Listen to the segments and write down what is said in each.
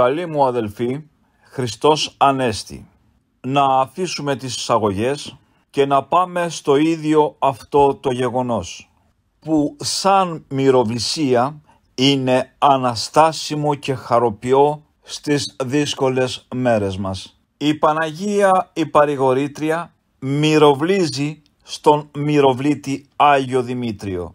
Καλή μου αδελφή, Χριστός Ανέστη. Να αφήσουμε τις εισαγωγές και να πάμε στο ίδιο αυτό το γεγονός, που σαν μυροβλησία είναι αναστάσιμο και χαροποιό στις δύσκολες μέρες μας. Η Παναγία η Παρηγορήτρια μυροβλίζει στον μυροβλήτη Άγιο Δημήτριο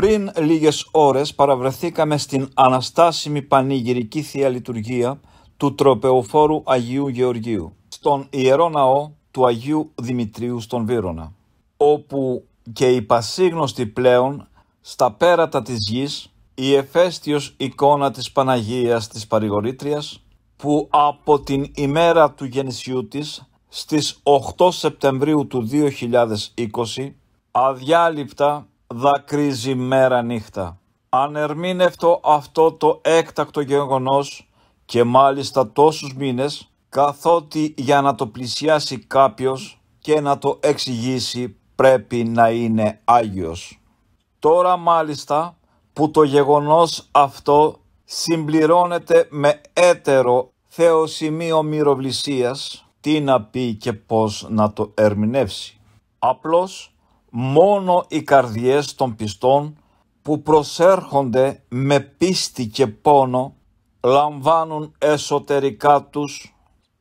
πριν λίγες ώρες παραβρεθήκαμε στην αναστάσιμη πανηγυρική Θεία Λειτουργία του Τροπεοφόρου Αγίου Γεωργίου στον Ιερό Ναό του Αγίου Δημητρίου στον Βύρονα όπου και η πασίγνωστη πλέον στα πέρατα της γης η εφέστιος εικόνα της Παναγίας της Παρηγορήτριας που από την ημέρα του γεννησιού της στις 8 Σεπτεμβρίου του 2020 αδιάλειπτα δακρύζει μέρα νύχτα. Ανερμήνευτο αυτό το έκτακτο γεγονός και μάλιστα τόσους μήνες, καθότι για να το πλησιάσει κάποιος και να το εξηγήσει πρέπει να είναι Άγιος. Τώρα μάλιστα που το γεγονός αυτό συμπληρώνεται με έτερο θεοσημείο μυροβλησίας, τι να πει και πώς να το ερμηνεύσει. Απλώς μόνο οι καρδιές των πιστών που προσέρχονται με πίστη και πόνο λαμβάνουν εσωτερικά τους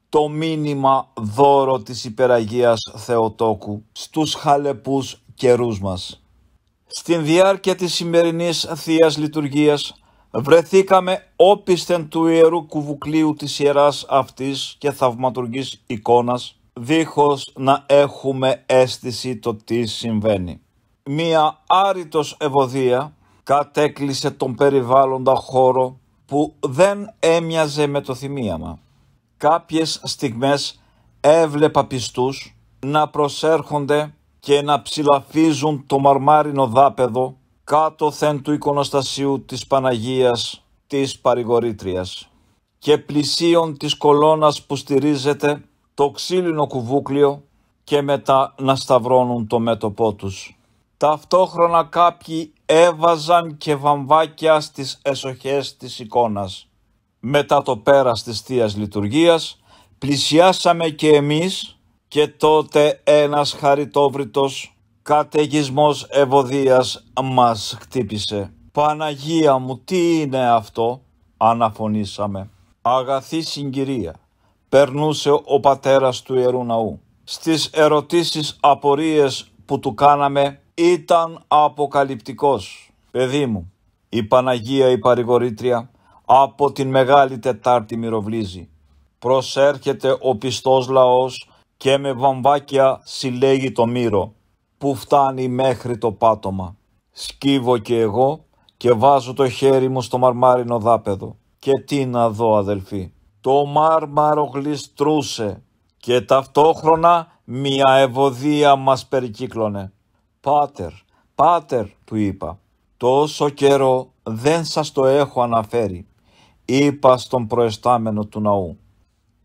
το μήνυμα δώρο της υπεραγίας Θεοτόκου στους χαλεπούς καιρούς μας. Στην διάρκεια της σημερινής θείας Λειτουργίας βρεθήκαμε όπισθεν του Ιερού Κουβουκλίου της Ιεράς αυτής και θαυματουργής εικόνας δίχως να έχουμε αίσθηση το τι συμβαίνει. Μία άρρητος ευωδία κατέκλυσε τον περιβάλλοντα χώρο που δεν έμοιαζε με το θυμίαμα. Κάποιες στιγμές έβλεπα πιστούς να προσέρχονται και να ψηλαφίζουν το μαρμάρινο δάπεδο κάτωθεν του εικονοστασίου της Παναγίας της Παρηγορήτριας και πλησίων της κολόνας που στηρίζεται το ξύλινο κουβούκλιο και μετά να σταυρώνουν το μέτωπό τους. Ταυτόχρονα κάποιοι έβαζαν και βαμβάκια στις εσοχές της εικόνας. Μετά το πέρας της Θείας Λειτουργίας πλησιάσαμε και εμείς και τότε ένας χαριτόβριτος καταιγισμός ευωδίας μας χτύπησε. «Παναγία μου, τι είναι αυτό» αναφωνήσαμε. «Αγαθή συγκυρία, περνούσε ο πατέρας του Ιερού Ναού. Στις ερωτήσεις απορίες που του κάναμε ήταν αποκαλυπτικός. Παιδί μου, η Παναγία η Παρηγορήτρια από την Μεγάλη Τετάρτη μυροβλίζει. Προσέρχεται ο πιστός λαός και με βαμβάκια συλλέγει το μύρο που φτάνει μέχρι το πάτωμα. Σκύβω και εγώ και βάζω το χέρι μου στο μαρμάρινο δάπεδο. Και τι να δω αδελφοί το μάρμαρο γλιστρούσε και ταυτόχρονα μια ευωδία μας περικύκλωνε. «Πάτερ, πάτερ», του είπα, «τόσο καιρό δεν σας το έχω αναφέρει», είπα στον προεστάμενο του ναού.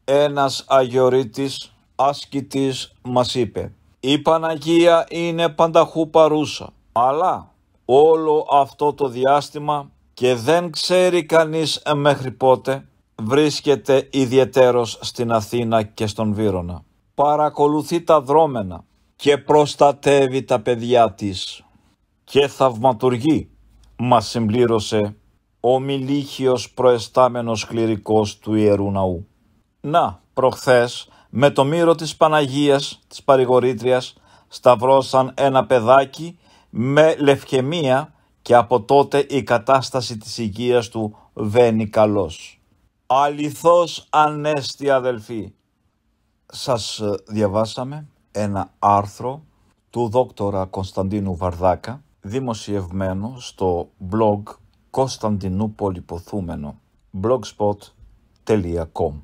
Ένας αγιορείτης, άσκητης, μας είπε «Η Παναγία είναι πανταχού παρούσα, αλλά όλο αυτό το διάστημα και δεν ξέρει κανείς μέχρι πότε βρίσκεται ιδιαιτέρως στην Αθήνα και στον Βύρονα. Παρακολουθεί τα δρόμενα και προστατεύει τα παιδιά της και θαυματουργεί, μας συμπλήρωσε ο Μιλίχιος προεστάμενος κληρικός του Ιερού Ναού. Να, προχθές, με το μύρο της Παναγίας, της παρηγορήτριας, σταυρώσαν ένα παιδάκι με λευκαιμία και από τότε η κατάσταση της υγείας του βαίνει καλός αληθώς ανέστη αδελφοί. Σας ε, διαβάσαμε ένα άρθρο του δόκτορα Κωνσταντίνου Βαρδάκα δημοσιευμένο στο blog Κωνσταντινούπολη blogspot.com